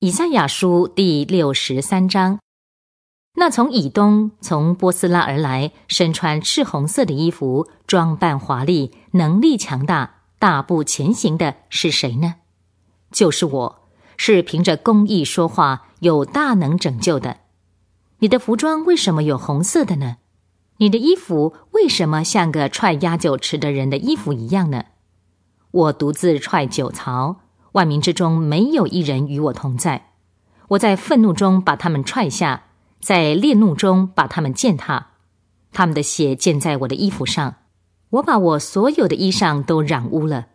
以赛亚书第六十三章，那从以东、从波斯拉而来，身穿赤红色的衣服，装扮华丽，能力强大，大步前行的是谁呢？就是我，是凭着公义说话，有大能拯救的。你的服装为什么有红色的呢？你的衣服为什么像个踹压酒池的人的衣服一样呢？我独自踹酒槽。万民之中没有一人与我同在，我在愤怒中把他们踹下，在烈怒中把他们践踏，他们的血溅在我的衣服上，我把我所有的衣裳都染污了。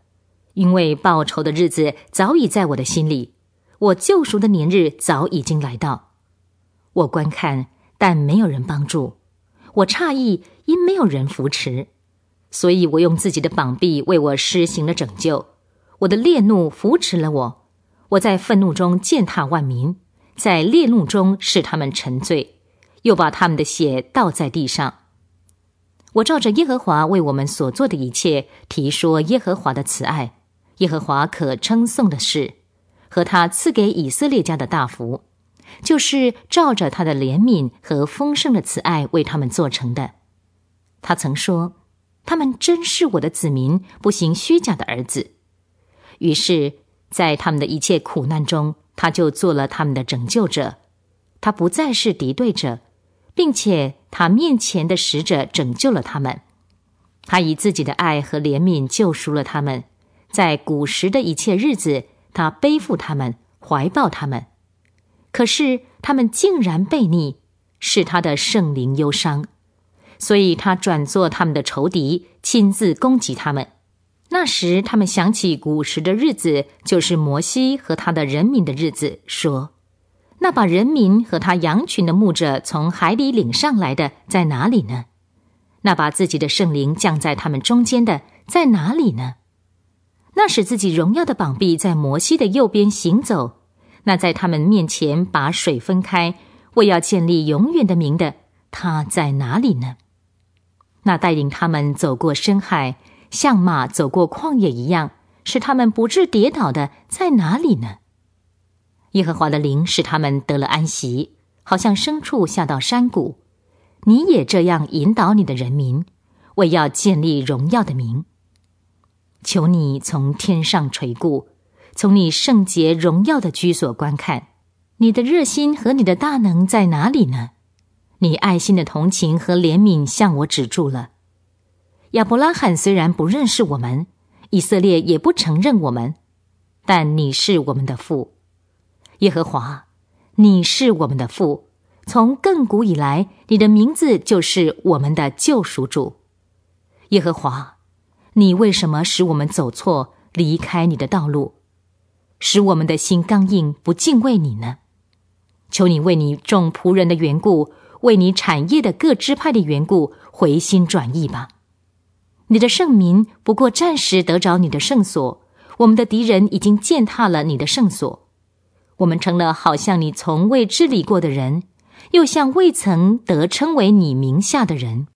因为报仇的日子早已在我的心里，我救赎的年日早已经来到。我观看，但没有人帮助；我诧异，因没有人扶持，所以我用自己的膀臂为我施行了拯救。我的烈怒扶持了我，我在愤怒中践踏万民，在烈怒中使他们沉醉，又把他们的血倒在地上。我照着耶和华为我们所做的一切，提说耶和华的慈爱，耶和华可称颂的事，和他赐给以色列家的大福，就是照着他的怜悯和丰盛的慈爱为他们做成的。他曾说：“他们真是我的子民，不行虚假的儿子。”于是，在他们的一切苦难中，他就做了他们的拯救者。他不再是敌对者，并且他面前的使者拯救了他们。他以自己的爱和怜悯救赎了他们。在古时的一切日子，他背负他们，怀抱他们。可是他们竟然悖逆，是他的圣灵忧伤，所以，他转做他们的仇敌，亲自攻击他们。那时，他们想起古时的日子，就是摩西和他的人民的日子。说：“那把人民和他羊群的牧者从海里领上来的在哪里呢？那把自己的圣灵降在他们中间的在哪里呢？那使自己荣耀的膀臂在摩西的右边行走，那在他们面前把水分开，为要建立永远的名的他在哪里呢？那带领他们走过深海。”像马走过旷野一样，使他们不致跌倒的在哪里呢？耶和华的灵使他们得了安息，好像牲畜下到山谷。你也这样引导你的人民，为要建立荣耀的名。求你从天上垂顾，从你圣洁荣耀的居所观看。你的热心和你的大能在哪里呢？你爱心的同情和怜悯向我止住了。亚伯拉罕虽然不认识我们，以色列也不承认我们，但你是我们的父，耶和华，你是我们的父。从亘古以来，你的名字就是我们的救赎主，耶和华。你为什么使我们走错，离开你的道路，使我们的心刚硬，不敬畏你呢？求你为你众仆人的缘故，为你产业的各支派的缘故，回心转意吧。你的圣民不过暂时得着你的圣所，我们的敌人已经践踏了你的圣所，我们成了好像你从未治理过的人，又像未曾得称为你名下的人。